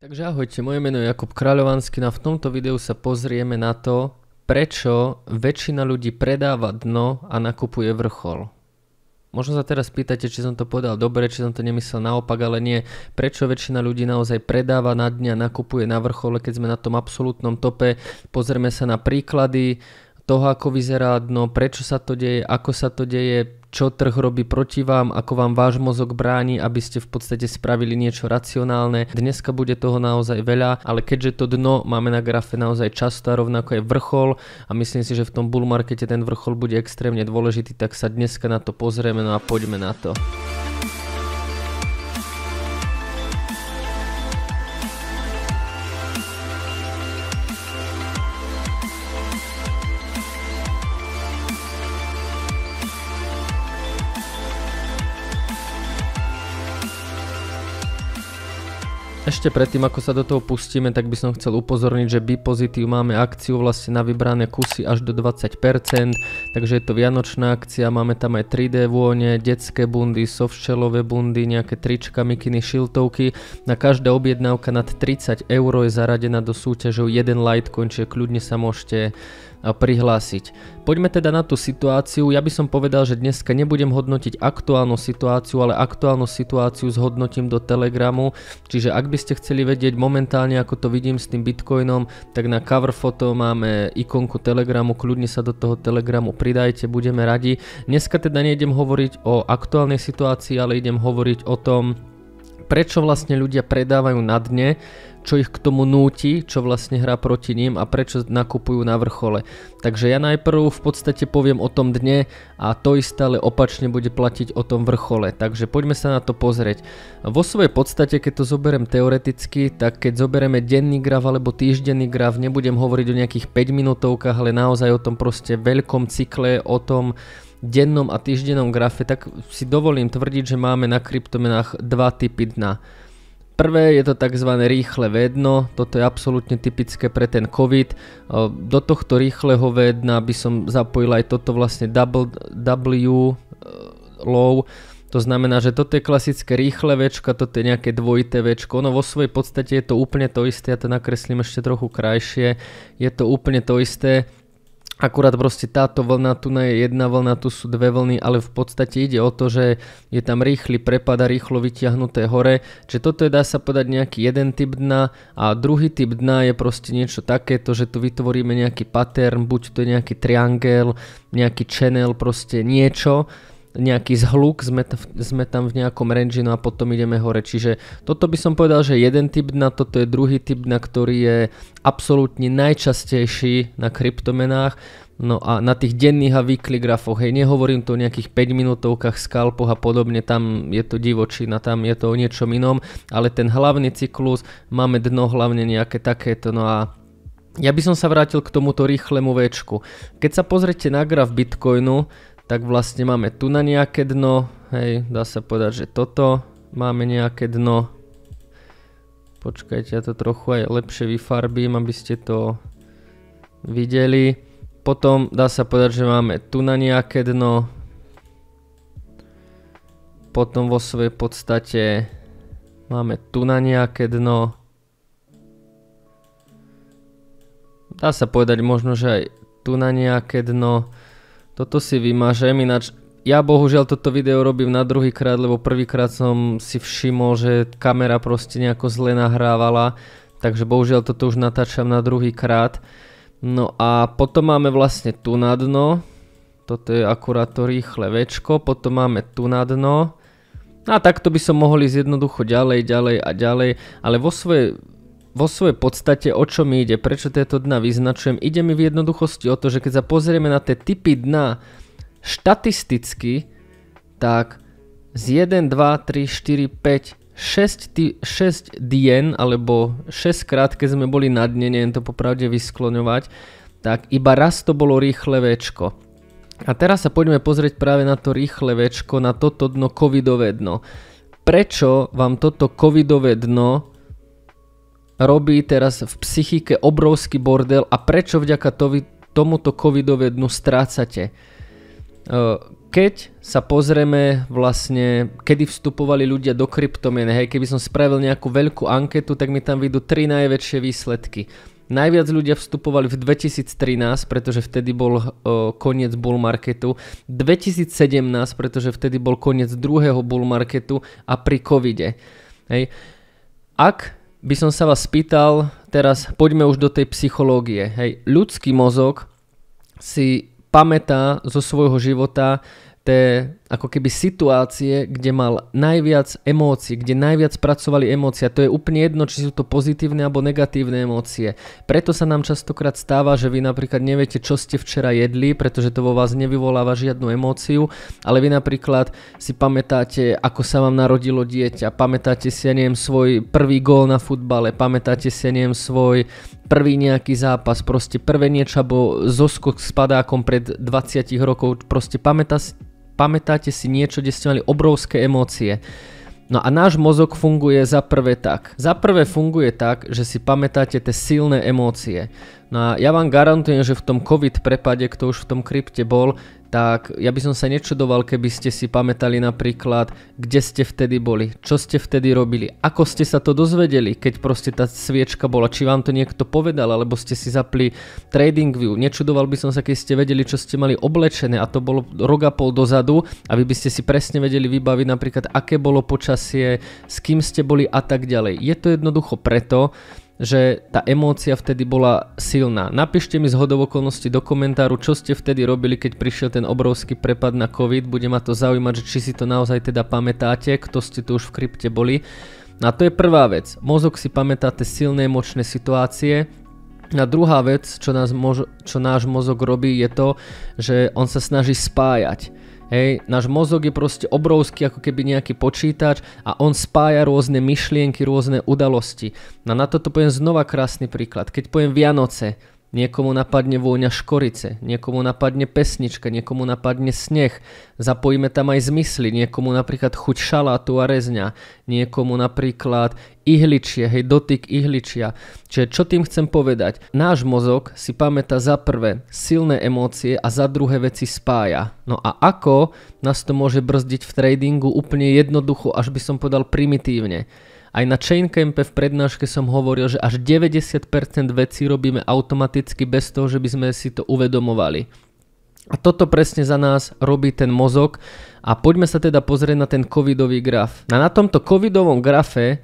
Takže ahojte, moje meno je Jakub Kráľovanský a v tomto videu sa pozrieme na to, prečo väčšina ľudí predáva dno a nakupuje vrchol. Možno sa teraz pýtate, či som to povedal dobre, či som to nemyslel naopak, ale nie. Prečo väčšina ľudí naozaj predáva na dne a nakupuje na vrchole, keď sme na tom absolútnom tope. Pozrieme sa na príklady toho, ako vyzerá dno, prečo sa to deje, ako sa to deje, čo trh robí proti vám, ako vám váš mozog bráni, aby ste v podstate spravili niečo racionálne. Dneska bude toho naozaj veľa, ale keďže to dno máme na grafe naozaj často a rovnako je vrchol a myslím si, že v tom bull markete ten vrchol bude extrémne dôležitý, tak sa dneska na to pozrieme no a poďme na to. Ešte predtým, ako sa do toho pustíme, tak by som chcel upozorniť, že Bipozitív pozitív máme akciu vlastne na vybrané kusy až do 20%, takže je to vianočná akcia, máme tam aj 3D vône, detské bundy, softshellové bundy, nejaké trička, mikiny, šiltovky. Na každá objednávka nad 30 eur je zaradená do súťažov 1 Litecoin, čiže kľudne sa môžete prihlásiť. Poďme teda na tú situáciu. Ja by som povedal, že dneska nebudem hodnotiť aktuálnu situáciu, ale aktuálnu situáciu zhodnotím do Telegramu. Čiže ak by ste chceli vedieť momentálne, ako to vidím s tým Bitcoinom, tak na cover foto máme ikonku Telegramu, kľudne sa do toho Telegramu pridajte, budeme radi. Dneska teda nejdem hovoriť o aktuálnej situácii, ale idem hovoriť o tom, prečo vlastne ľudia predávajú na dne čo ich k tomu núti, čo vlastne hrá proti ním a prečo nakupujú na vrchole. Takže ja najprv v podstate poviem o tom dne a to isté ale opačne bude platiť o tom vrchole. Takže poďme sa na to pozrieť. Vo svojej podstate, keď to zoberiem teoreticky, tak keď zoberieme denný graf alebo týždenný graf, nebudem hovoriť o nejakých 5 minútovkách, ale naozaj o tom proste veľkom cykle, o tom, dennom a týždennom grafe, tak si dovolím tvrdiť, že máme na kryptomenách dva typy dna. Prvé je to tzv. rýchle vedno, toto je absolútne typické pre ten COVID. E, do tohto rýchleho vedna by som zapojil aj toto vlastne W e, low, to znamená, že toto je klasické rýchle večko, toto je nejaké dvojité večko. Ono vo svojej podstate je to úplne to isté, ja to nakreslím ešte trochu krajšie. Je to úplne to isté, Akurát proste táto vlna, tu je jedna vlna, tu sú dve vlny, ale v podstate ide o to, že je tam rýchly prepad a rýchlo vyťahnuté hore. Čiže toto je dá sa povedať nejaký jeden typ dna a druhý typ dna je proste niečo takéto, že tu vytvoríme nejaký pattern, buď to je nejaký triangel, nejaký channel, proste niečo nejaký zhluk, sme, t- sme tam v nejakom range, no a potom ideme hore. Čiže toto by som povedal, že jeden typ na toto je druhý typ na ktorý je absolútne najčastejší na kryptomenách. No a na tých denných a weekly grafoch, hej, nehovorím tu o nejakých 5 minútovkách, skalpoch a podobne, tam je to divočina, tam je to o niečom inom, ale ten hlavný cyklus, máme dno hlavne nejaké takéto, no a ja by som sa vrátil k tomuto rýchlemu večku. Keď sa pozrete na graf Bitcoinu, tak vlastne máme tu na nejaké dno, hej, dá sa povedať, že toto máme nejaké dno. Počkajte, ja to trochu aj lepšie vyfarbím, aby ste to videli. Potom dá sa povedať, že máme tu na nejaké dno. Potom vo svojej podstate máme tu na nejaké dno. Dá sa povedať možno, že aj tu na nejaké dno. Toto si vymažem, ináč ja bohužiaľ toto video robím na druhý krát, lebo prvýkrát som si všimol, že kamera proste nejako zle nahrávala, takže bohužiaľ toto už natáčam na druhý krát. No a potom máme vlastne tu na dno, toto je akurát to rýchle večko, potom máme tu na dno, a takto by som mohol ísť jednoducho ďalej, ďalej a ďalej, ale vo svojej vo svojej podstate, o čo mi ide, prečo tieto dna vyznačujem, ide mi v jednoduchosti o to, že keď sa pozrieme na tie typy dna štatisticky, tak z 1, 2, 3, 4, 5, 6, 6 dien, alebo 6 krát, keď sme boli na dne, neviem to popravde vyskloňovať, tak iba raz to bolo rýchle večko. A teraz sa poďme pozrieť práve na to rýchle večko, na toto dno, covidové dno. Prečo vám toto covidové dno robí teraz v psychike obrovský bordel a prečo vďaka tomuto covidové dnu strácate. E, keď sa pozrieme vlastne, kedy vstupovali ľudia do kryptomien, hej, keby som spravil nejakú veľkú anketu, tak mi tam vyjdú tri najväčšie výsledky. Najviac ľudia vstupovali v 2013, pretože vtedy bol uh, koniec bull marketu, 2017, pretože vtedy bol koniec druhého bull marketu a pri covide. Hej. Ak by som sa vás spýtal, teraz poďme už do tej psychológie. Hej, ľudský mozog si pamätá zo svojho života té ako keby situácie, kde mal najviac emócií, kde najviac pracovali emócie. A to je úplne jedno, či sú to pozitívne alebo negatívne emócie. Preto sa nám častokrát stáva, že vy napríklad neviete, čo ste včera jedli, pretože to vo vás nevyvoláva žiadnu emóciu, ale vy napríklad si pamätáte, ako sa vám narodilo dieťa, pamätáte si, ja neviem, svoj prvý gól na futbale, pamätáte si, ja neviem, svoj prvý nejaký zápas, proste prvé niečo, alebo zoskok s padákom pred 20 rokov, proste pamätá, pamätáte si niečo, kde ste mali obrovské emócie. No a náš mozog funguje za prvé tak. Za prvé funguje tak, že si pamätáte tie silné emócie. No a ja vám garantujem, že v tom COVID prepade, kto už v tom krypte bol, tak ja by som sa nečudoval, keby ste si pamätali napríklad, kde ste vtedy boli, čo ste vtedy robili, ako ste sa to dozvedeli, keď proste tá sviečka bola, či vám to niekto povedal, alebo ste si zapli view. Nečudoval by som sa, keď ste vedeli, čo ste mali oblečené a to bolo rok a pol dozadu a vy by ste si presne vedeli vybaviť napríklad, aké bolo počasie, s kým ste boli a tak ďalej. Je to jednoducho preto, že tá emócia vtedy bola silná. Napíšte mi z hodov okolností do komentáru, čo ste vtedy robili, keď prišiel ten obrovský prepad na COVID. Bude ma to zaujímať, že či si to naozaj teda pamätáte, kto ste tu už v krypte boli. A to je prvá vec. Mozog si pamätá tie silné emočné situácie, a druhá vec, čo, nás mož- čo náš mozog robí, je to, že on sa snaží spájať. Hej, náš mozog je proste obrovský ako keby nejaký počítač a on spája rôzne myšlienky, rôzne udalosti. No na toto poviem znova krásny príklad. Keď poviem Vianoce, Niekomu napadne vôňa škorice, niekomu napadne pesnička, niekomu napadne sneh. Zapojíme tam aj zmysly, niekomu napríklad chuť šalátu a rezňa, niekomu napríklad ihličie, hej, dotyk ihličia. Čiže čo tým chcem povedať? Náš mozog si pamätá za prvé silné emócie a za druhé veci spája. No a ako nás to môže brzdiť v tradingu úplne jednoducho, až by som povedal primitívne. Aj na Chaincampe v prednáške som hovoril, že až 90% vecí robíme automaticky bez toho, že by sme si to uvedomovali. A toto presne za nás robí ten mozog. A poďme sa teda pozrieť na ten covidový graf. A na tomto covidovom grafe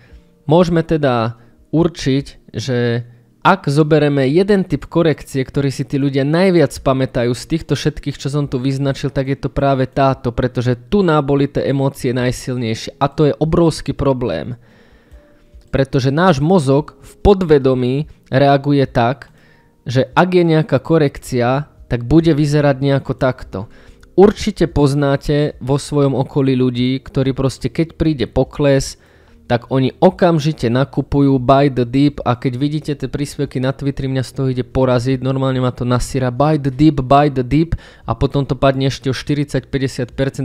môžeme teda určiť, že ak zobereme jeden typ korekcie, ktorý si tí ľudia najviac pamätajú z týchto všetkých, čo som tu vyznačil, tak je to práve táto, pretože tu náboli tie emócie najsilnejšie a to je obrovský problém pretože náš mozog v podvedomí reaguje tak, že ak je nejaká korekcia, tak bude vyzerať nejako takto. Určite poznáte vo svojom okolí ľudí, ktorí proste keď príde pokles, tak oni okamžite nakupujú buy the deep a keď vidíte tie príspevky na Twitteri, mňa z toho ide poraziť, normálne ma to nasíra buy the deep, buy the deep a potom to padne ešte o 40-50%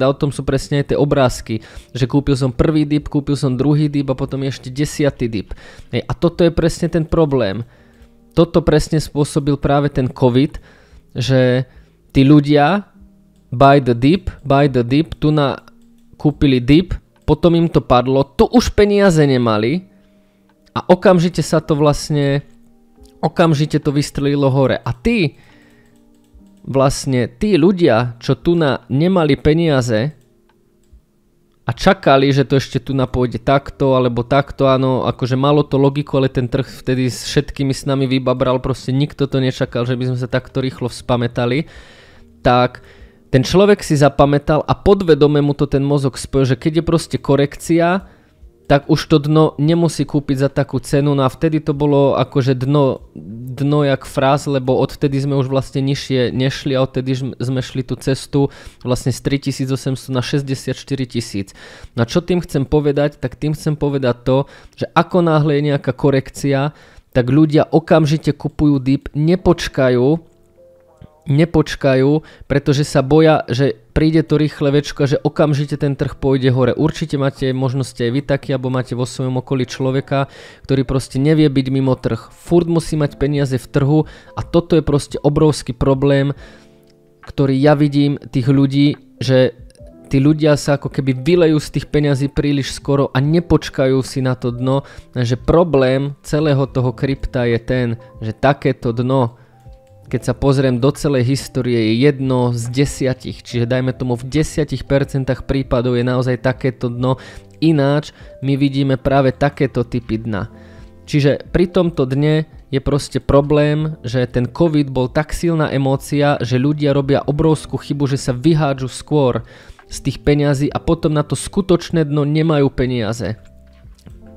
a o tom sú presne aj tie obrázky, že kúpil som prvý deep, kúpil som druhý deep a potom ešte desiatý deep. A toto je presne ten problém. Toto presne spôsobil práve ten COVID, že tí ľudia buy the deep, buy the deep, tu na kúpili dip potom im to padlo, tu už peniaze nemali a okamžite sa to vlastne, okamžite to vystrelilo hore. A ty, vlastne tí ľudia, čo tu na nemali peniaze a čakali, že to ešte tu na pôjde takto alebo takto, áno, akože malo to logiku, ale ten trh vtedy s všetkými s nami vybabral, proste nikto to nečakal, že by sme sa takto rýchlo vzpamätali, tak ten človek si zapamätal a podvedome mu to ten mozog spojil, že keď je proste korekcia, tak už to dno nemusí kúpiť za takú cenu. No a vtedy to bolo akože dno, dno jak fráz, lebo odtedy sme už vlastne nižšie nešli a odtedy sme šli tú cestu vlastne z 3800 na 64 tisíc. No a čo tým chcem povedať? Tak tým chcem povedať to, že ako náhle je nejaká korekcia, tak ľudia okamžite kupujú dip, nepočkajú, nepočkajú, pretože sa boja, že príde to rýchle večko že okamžite ten trh pôjde hore. Určite máte možnosti aj vy taký, alebo máte vo svojom okolí človeka, ktorý proste nevie byť mimo trh. Furt musí mať peniaze v trhu a toto je proste obrovský problém, ktorý ja vidím tých ľudí, že tí ľudia sa ako keby vylejú z tých peňazí príliš skoro a nepočkajú si na to dno, že problém celého toho krypta je ten, že takéto dno keď sa pozriem do celej histórie, je jedno z desiatich. Čiže dajme tomu v desiatich percentách prípadov je naozaj takéto dno. Ináč my vidíme práve takéto typy dna. Čiže pri tomto dne je proste problém, že ten COVID bol tak silná emócia, že ľudia robia obrovskú chybu, že sa vyhádžu skôr z tých peňazí a potom na to skutočné dno nemajú peniaze.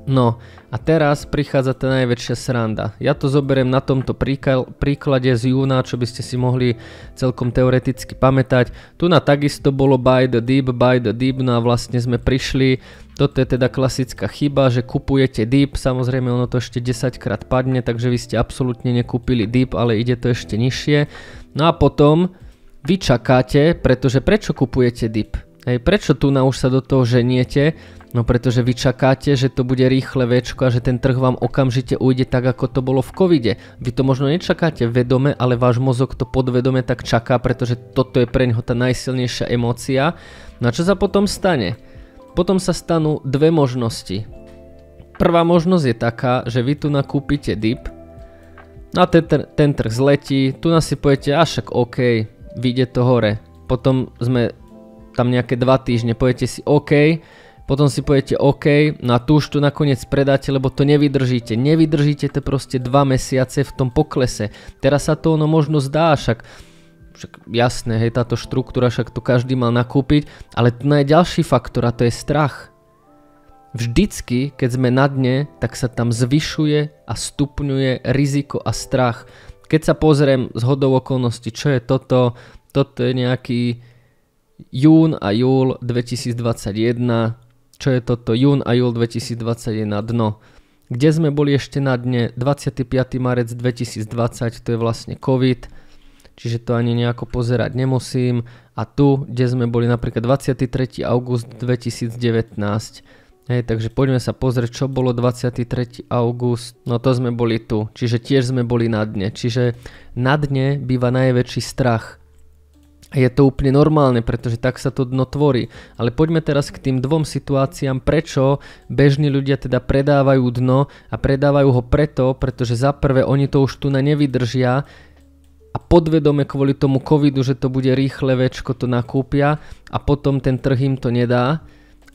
No a teraz prichádza tá najväčšia sranda. Ja to zoberiem na tomto príklade z júna, čo by ste si mohli celkom teoreticky pamätať. Tu na takisto bolo buy the deep, buy the deep, no a vlastne sme prišli. Toto je teda klasická chyba, že kupujete deep, samozrejme ono to ešte 10 krát padne, takže vy ste absolútne nekúpili deep, ale ide to ešte nižšie. No a potom vy čakáte, pretože prečo kupujete deep? Hej, prečo tu na už sa do toho ženiete? No pretože vy čakáte, že to bude rýchle väčko a že ten trh vám okamžite ujde tak, ako to bolo v covide. Vy to možno nečakáte vedome, ale váš mozog to podvedome tak čaká, pretože toto je pre neho tá najsilnejšia emócia. No a čo sa potom stane? Potom sa stanú dve možnosti. Prvá možnosť je taká, že vy tu nakúpite dip, no a ten, ten trh zletí, tu nasypujete, si poviete, a však OK, vyjde to hore. Potom sme tam nejaké dva týždne, poviete si OK, potom si poviete OK, a tu už to nakoniec predáte, lebo to nevydržíte. Nevydržíte to proste 2 mesiace v tom poklese. Teraz sa to ono možno zdá, však však jasné, hej, táto štruktúra, však to každý mal nakúpiť, ale tu je ďalší faktor a to je strach. Vždycky, keď sme na dne, tak sa tam zvyšuje a stupňuje riziko a strach. Keď sa pozriem z hodou okolností, čo je toto, toto je nejaký jún a júl 2021, čo je toto jún a júl 2021 dno, kde sme boli ešte na dne 25. marec 2020, to je vlastne COVID, čiže to ani nejako pozerať nemusím. A tu, kde sme boli napríklad 23. august 2019, Hej, takže poďme sa pozrieť, čo bolo 23. august. No to sme boli tu, čiže tiež sme boli na dne. Čiže na dne býva najväčší strach je to úplne normálne, pretože tak sa to dno tvorí. Ale poďme teraz k tým dvom situáciám, prečo bežní ľudia teda predávajú dno a predávajú ho preto, pretože za prvé oni to už tu na nevydržia a podvedome kvôli tomu covidu, že to bude rýchle večko, to nakúpia a potom ten trh im to nedá.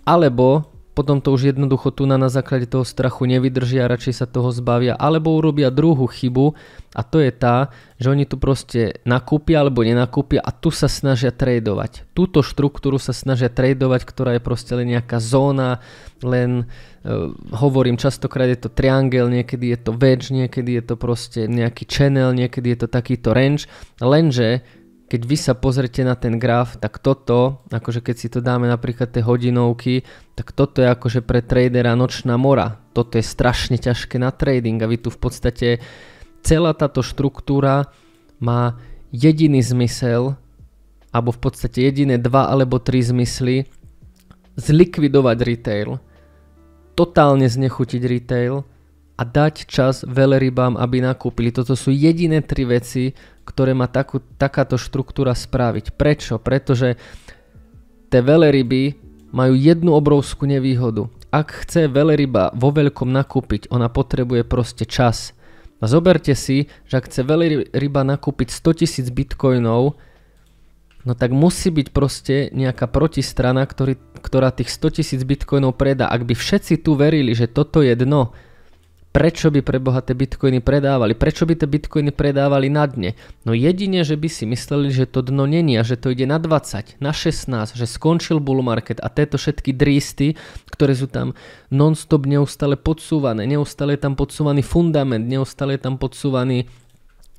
Alebo potom to už jednoducho tu na základe toho strachu nevydržia, radšej sa toho zbavia, alebo urobia druhú chybu a to je tá, že oni tu proste nakúpia alebo nenakúpia a tu sa snažia tradovať. Túto štruktúru sa snažia tradovať, ktorá je proste len nejaká zóna, len e, hovorím častokrát je to triangel, niekedy je to wedge, niekedy je to proste nejaký channel, niekedy je to takýto range, lenže keď vy sa pozrete na ten graf, tak toto, akože keď si to dáme napríklad tie hodinovky, tak toto je akože pre tradera nočná mora. Toto je strašne ťažké na trading a vy tu v podstate celá táto štruktúra má jediný zmysel, alebo v podstate jediné dva alebo tri zmysly, zlikvidovať retail, totálne znechutiť retail a dať čas veľrybám, aby nakúpili. Toto sú jediné tri veci, ktoré má takú, takáto štruktúra spraviť. Prečo? Pretože tie veleryby majú jednu obrovskú nevýhodu. Ak chce veleryba vo veľkom nakúpiť, ona potrebuje proste čas. A zoberte si, že ak chce veleryba nakúpiť 100 000 bitcoinov, no tak musí byť proste nejaká protistrana, ktorý, ktorá tých 100 000 bitcoinov predá. Ak by všetci tu verili, že toto je dno, prečo by pre boha tie bitcoiny predávali, prečo by tie bitcoiny predávali na dne. No jedine, že by si mysleli, že to dno není a že to ide na 20, na 16, že skončil bull market a tieto všetky drísty, ktoré sú tam non-stop neustále podsúvané, neustále je tam podsúvaný fundament, neustále je tam podsúvaný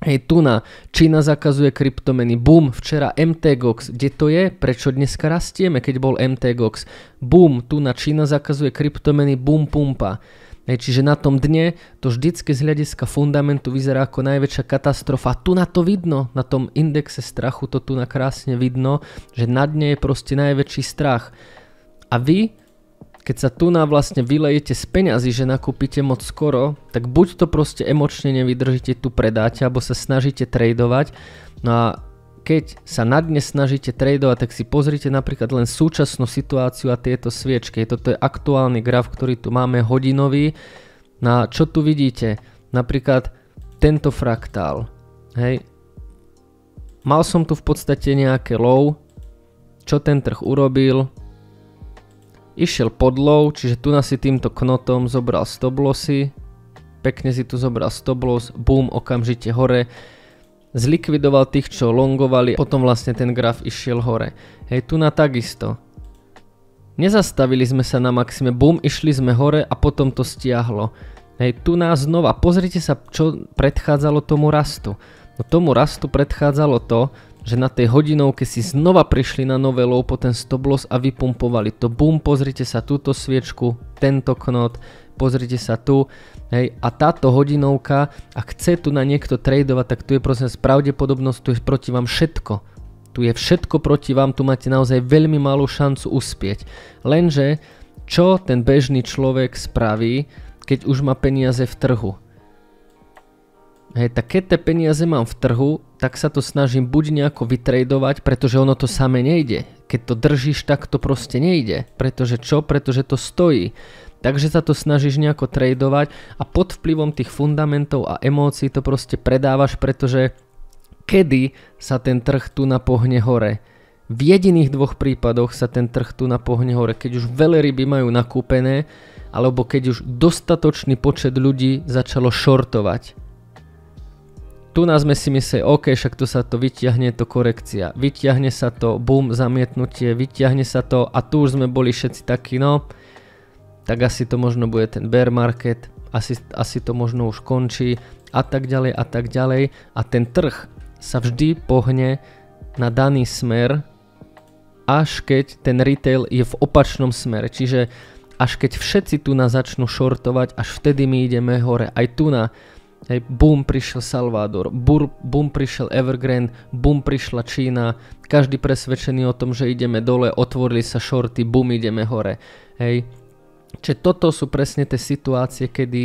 Hej, tu na Čína zakazuje kryptomeny. Bum, včera MTGOX. Kde to je? Prečo dneska rastieme, keď bol MTGOX? Bum, tu na Čína zakazuje kryptomeny. Bum, pumpa. Čiže na tom dne to vždycky z hľadiska fundamentu vyzerá ako najväčšia katastrofa. A tu na to vidno, na tom indexe strachu to tu na krásne vidno, že na dne je proste najväčší strach. A vy, keď sa tu na vlastne vylejete z peňazí, že nakúpite moc skoro, tak buď to proste emočne nevydržíte, tu predáte, alebo sa snažíte tradovať. No a keď sa na dnes snažíte tradovať, tak si pozrite napríklad len súčasnú situáciu a tieto sviečky. Toto je aktuálny graf, ktorý tu máme hodinový. Na čo tu vidíte? Napríklad tento fraktál. Hej. Mal som tu v podstate nejaké low, čo ten trh urobil. Išiel pod low, čiže tu si týmto knotom zobral stop lossy. Pekne si tu zobral stop loss, boom, okamžite hore zlikvidoval tých, čo longovali, a potom vlastne ten graf išiel hore. Hej, tu na takisto. Nezastavili sme sa na maxime, bum, išli sme hore a potom to stiahlo. Hej, tu nás znova, pozrite sa, čo predchádzalo tomu rastu. No tomu rastu predchádzalo to, že na tej hodinovke si znova prišli na nové low po ten stop loss a vypumpovali to. Bum, pozrite sa túto sviečku, tento knot, pozrite sa tu, hej, a táto hodinovka, ak chce tu na niekto tradovať, tak tu je prosím pravdepodobnosť, tu je proti vám všetko. Tu je všetko proti vám, tu máte naozaj veľmi malú šancu uspieť. Lenže, čo ten bežný človek spraví, keď už má peniaze v trhu? Hej, tak keď tie peniaze mám v trhu, tak sa to snažím buď nejako vytredovať, pretože ono to samé nejde. Keď to držíš, tak to proste nejde. Pretože čo? Pretože to stojí. Takže sa to snažíš nejako tradovať a pod vplyvom tých fundamentov a emócií to proste predávaš, pretože kedy sa ten trh tu napohne hore. V jediných dvoch prípadoch sa ten trh tu napohne hore, keď už veľa ryby majú nakúpené, alebo keď už dostatočný počet ľudí začalo šortovať. Tu nás sme si mysleli, OK, však to sa to vyťahne, to korekcia, vyťahne sa to, bum, zamietnutie, vyťahne sa to a tu už sme boli všetci takí, no, tak asi to možno bude ten bear market, asi, asi to možno už končí a tak ďalej a tak ďalej a ten trh sa vždy pohne na daný smer až keď ten retail je v opačnom smere, čiže až keď všetci tu na začnú shortovať, až vtedy my ideme hore, aj tu na aj boom prišiel Salvador, bur, boom prišiel Evergrande, boom prišla Čína, každý presvedčený o tom, že ideme dole, otvorili sa shorty, boom ideme hore. Hej, Čiže toto sú presne tie situácie, kedy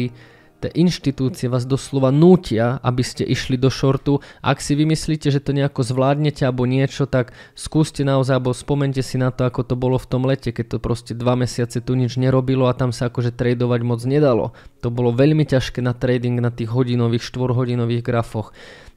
tie inštitúcie vás doslova nútia, aby ste išli do šortu. Ak si vymyslíte, že to nejako zvládnete alebo niečo, tak skúste naozaj, alebo spomente si na to, ako to bolo v tom lete, keď to proste dva mesiace tu nič nerobilo a tam sa akože tradovať moc nedalo. To bolo veľmi ťažké na trading na tých hodinových, štvorhodinových grafoch.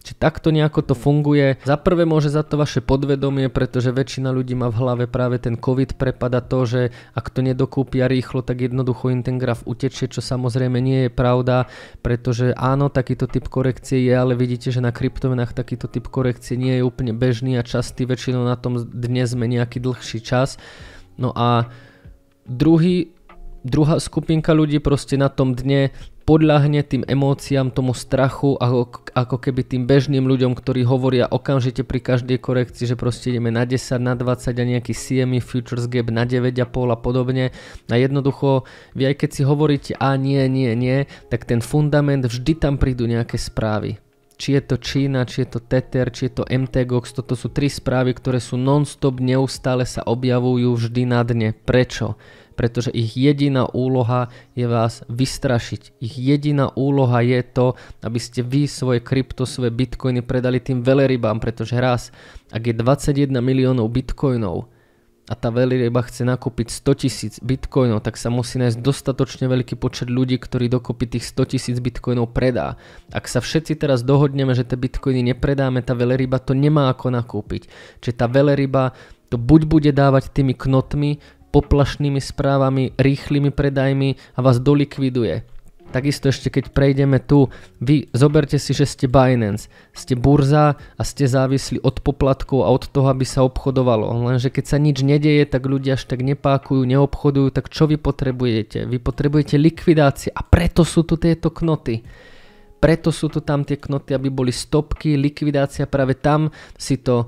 Čiže takto nejako to funguje. Za prvé môže za to vaše podvedomie, pretože väčšina ľudí má v hlave práve ten COVID prepada to, že ak to nedokúpia rýchlo, tak jednoducho im ten graf utečie, čo samozrejme nie je pravda, pretože áno, takýto typ korekcie je, ale vidíte, že na kryptomenách takýto typ korekcie nie je úplne bežný a častý, väčšinou na tom dnes sme nejaký dlhší čas. No a druhý, druhá skupinka ľudí proste na tom dne podľahne tým emóciám, tomu strachu, ako, ako keby tým bežným ľuďom, ktorí hovoria okamžite pri každej korekcii, že proste ideme na 10, na 20 a nejaký CME Futures Gap na 9,5 a podobne. A jednoducho, vy aj keď si hovoríte a nie, nie, nie, tak ten fundament, vždy tam prídu nejaké správy či je to Čína, či je to Tether, či je to MTGOX, toto sú tri správy, ktoré sú non-stop, neustále sa objavujú vždy na dne. Prečo? pretože ich jediná úloha je vás vystrašiť. Ich jediná úloha je to, aby ste vy svoje krypto, svoje bitcoiny predali tým velerybám, pretože raz, ak je 21 miliónov bitcoinov, a tá veľryba chce nakúpiť 100 tisíc bitcoinov, tak sa musí nájsť dostatočne veľký počet ľudí, ktorí dokopy tých 100 tisíc bitcoinov predá. Ak sa všetci teraz dohodneme, že tie bitcoiny nepredáme, tá veľryba to nemá ako nakúpiť. Čiže tá veľryba to buď bude dávať tými knotmi, poplašnými správami, rýchlymi predajmi a vás dolikviduje. Takisto ešte keď prejdeme tu, vy zoberte si, že ste Binance, ste burza a ste závislí od poplatkov a od toho, aby sa obchodovalo. Lenže keď sa nič nedeje, tak ľudia až tak nepákujú, neobchodujú, tak čo vy potrebujete? Vy potrebujete likvidácie a preto sú tu tieto knoty. Preto sú tu tam tie knoty, aby boli stopky, likvidácia práve tam si to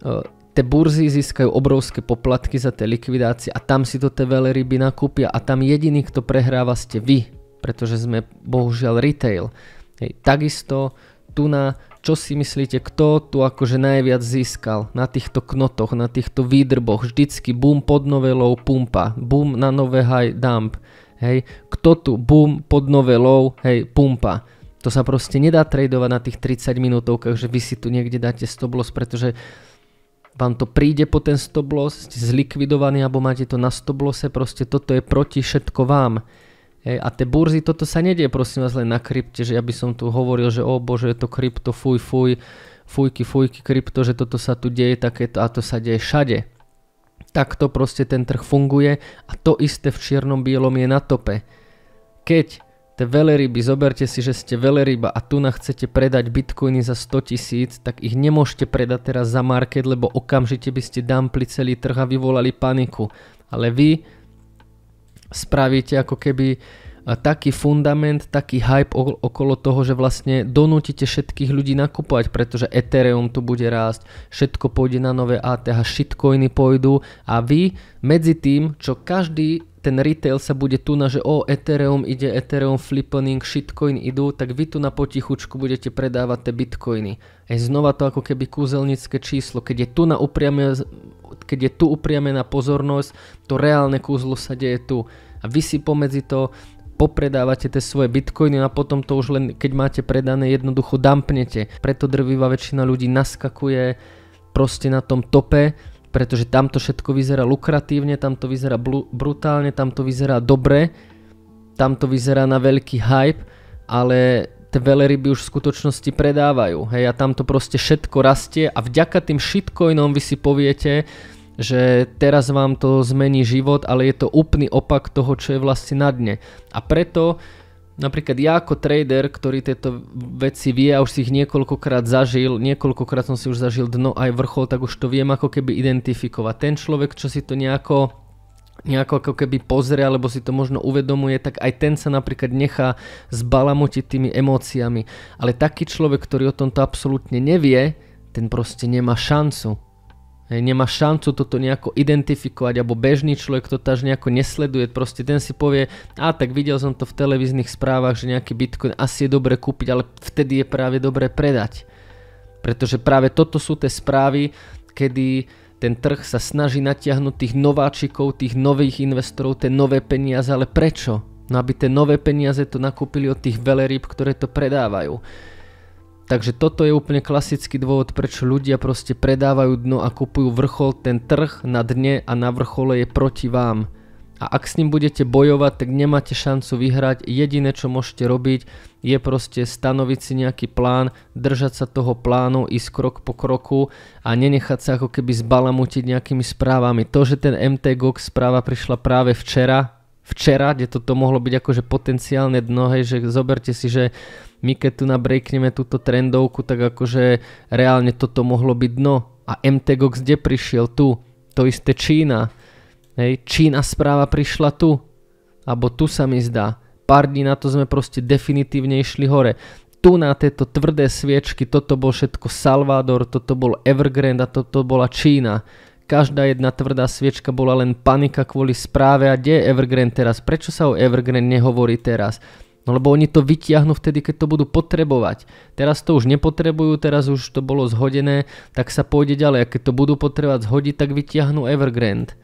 eh, tie burzy získajú obrovské poplatky za tie likvidácie a tam si to tie ryby nakúpia a tam jediný, kto prehráva ste vy, pretože sme bohužiaľ retail. Hej, takisto tu na čo si myslíte, kto tu akože najviac získal na týchto knotoch, na týchto výdrboch, vždycky boom pod novelou pumpa, boom na nové high dump, hej, kto tu boom pod novelou, hej, pumpa. To sa proste nedá tradovať na tých 30 minútovkách, že vy si tu niekde dáte stop loss, pretože vám to príde po ten stop loss, ste zlikvidovaní alebo máte to na stop losse, proste toto je proti všetko vám. Hej, a tie burzy, toto sa nedie prosím vás len na krypte, že ja by som tu hovoril, že o oh bože, je to krypto, fuj, fuj, fujky, fujky, krypto, že toto sa tu deje takéto a to sa deje všade. Takto proste ten trh funguje a to isté v čiernom bielom je na tope. Keď Te veleryby, zoberte si, že ste veleryba a tu na chcete predať bitcoiny za 100 tisíc, tak ich nemôžete predať teraz za market, lebo okamžite by ste dumpli celý trh a vyvolali paniku. Ale vy spravíte ako keby e, taký fundament, taký hype okolo toho, že vlastne donútite všetkých ľudí nakupovať, pretože Ethereum tu bude rásť, všetko pôjde na nové ATH, shitcoiny pôjdu a vy medzi tým, čo každý ten retail sa bude tu na, že o Ethereum ide, Ethereum Flipping, shitcoin idú, tak vy tu na potichučku budete predávať tie bitcoiny. Aj znova to ako keby kúzelnické číslo. Keď je tu, na upriame, keď je tu upriamená pozornosť, to reálne kúzlo sa deje tu. A vy si pomedzi to popredávate tie svoje bitcoiny a potom to už len, keď máte predané, jednoducho dumpnete. Preto drvíva väčšina ľudí naskakuje proste na tom tope, pretože tam to všetko vyzerá lukratívne, tam to vyzerá blu- brutálne, tam to vyzerá dobre, tam to vyzerá na veľký hype, ale tie veleryby už v skutočnosti predávajú. Hej, a tam to proste všetko rastie a vďaka tým shitcoinom vy si poviete, že teraz vám to zmení život, ale je to úplný opak toho, čo je vlastne na dne. A preto Napríklad ja ako trader, ktorý tieto veci vie a už si ich niekoľkokrát zažil, niekoľkokrát som si už zažil dno aj vrchol, tak už to viem ako keby identifikovať. Ten človek, čo si to nejako nejako ako keby pozrie alebo si to možno uvedomuje, tak aj ten sa napríklad nechá zbalamutiť tými emóciami. Ale taký človek, ktorý o tomto absolútne nevie, ten proste nemá šancu. Hej, nemá šancu toto nejako identifikovať, alebo bežný človek to až nejako nesleduje, proste ten si povie, a tak videl som to v televíznych správach, že nejaký bitcoin asi je dobre kúpiť, ale vtedy je práve dobre predať. Pretože práve toto sú tie správy, kedy ten trh sa snaží natiahnuť tých nováčikov, tých nových investorov, tie nové peniaze, ale prečo? No aby tie nové peniaze to nakúpili od tých veleryb, ktoré to predávajú. Takže toto je úplne klasický dôvod, prečo ľudia proste predávajú dno a kupujú vrchol, ten trh na dne a na vrchole je proti vám. A ak s ním budete bojovať, tak nemáte šancu vyhrať. Jediné, čo môžete robiť, je proste stanoviť si nejaký plán, držať sa toho plánu, ísť krok po kroku a nenechať sa ako keby zbalamutiť nejakými správami. To, že ten MT GOX správa prišla práve včera, včera, kde toto mohlo byť akože potenciálne dno, hej, že zoberte si, že my keď tu nabrejkneme túto trendovku, tak akože reálne toto mohlo byť dno. A MTGOX kde prišiel? Tu. To isté Čína. Hej, Čína správa prišla tu. Abo tu sa mi zdá. Pár dní na to sme proste definitívne išli hore. Tu na tieto tvrdé sviečky, toto bol všetko Salvador, toto bol Evergrande a toto bola Čína. Každá jedna tvrdá sviečka bola len panika kvôli správe a kde je Evergrande teraz? Prečo sa o Evergrande nehovorí teraz? No lebo oni to vytiahnu vtedy, keď to budú potrebovať. Teraz to už nepotrebujú, teraz už to bolo zhodené, tak sa pôjde ďalej. A keď to budú potrebovať zhodiť, tak vytiahnu Evergrande.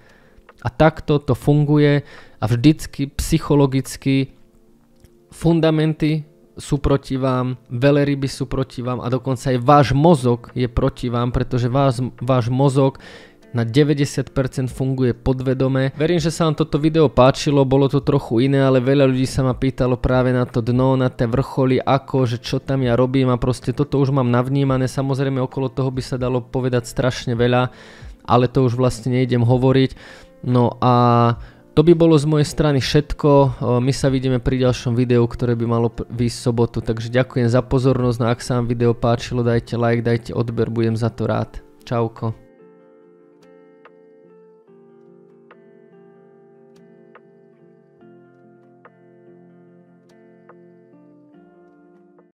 A takto to funguje a vždycky psychologicky fundamenty sú proti vám, veleryby sú proti vám a dokonca aj váš mozog je proti vám, pretože váš, váš mozog na 90% funguje podvedome. Verím, že sa vám toto video páčilo, bolo to trochu iné, ale veľa ľudí sa ma pýtalo práve na to dno, na tie vrcholy, ako, že čo tam ja robím a proste toto už mám navnímané. Samozrejme okolo toho by sa dalo povedať strašne veľa, ale to už vlastne nejdem hovoriť. No a to by bolo z mojej strany všetko, my sa vidíme pri ďalšom videu, ktoré by malo výsť sobotu, takže ďakujem za pozornosť, no ak sa vám video páčilo, dajte like, dajte odber, budem za to rád. Čauko.